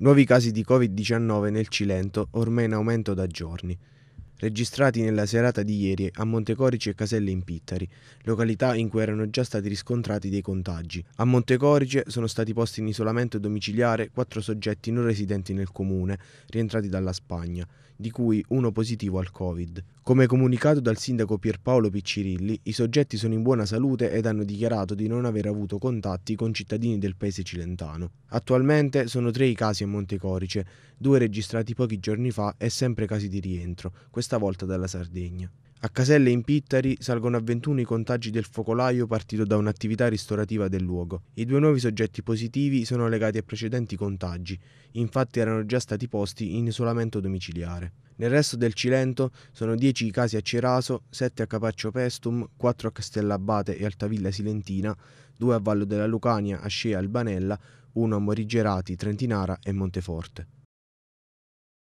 Nuovi casi di Covid-19 nel Cilento, ormai in aumento da giorni registrati nella serata di ieri a Montecorici e Caselle in Pittari, località in cui erano già stati riscontrati dei contagi. A Montecorici sono stati posti in isolamento domiciliare quattro soggetti non residenti nel comune, rientrati dalla Spagna, di cui uno positivo al Covid. Come comunicato dal sindaco Pierpaolo Piccirilli, i soggetti sono in buona salute ed hanno dichiarato di non aver avuto contatti con cittadini del paese cilentano. Attualmente sono tre i casi a Montecorice, due registrati pochi giorni fa e sempre casi di rientro. Questa volta dalla Sardegna. A Caselle in Pittari salgono a 21 i contagi del focolaio partito da un'attività ristorativa del luogo. I due nuovi soggetti positivi sono legati a precedenti contagi, infatti erano già stati posti in isolamento domiciliare. Nel resto del Cilento sono 10 i casi a Ceraso, 7 a Capaccio Pestum, 4 a Castellabate e Altavilla Silentina, 2 a Vallo della Lucania, Ascea e Albanella, 1 a Morigerati, Trentinara e Monteforte.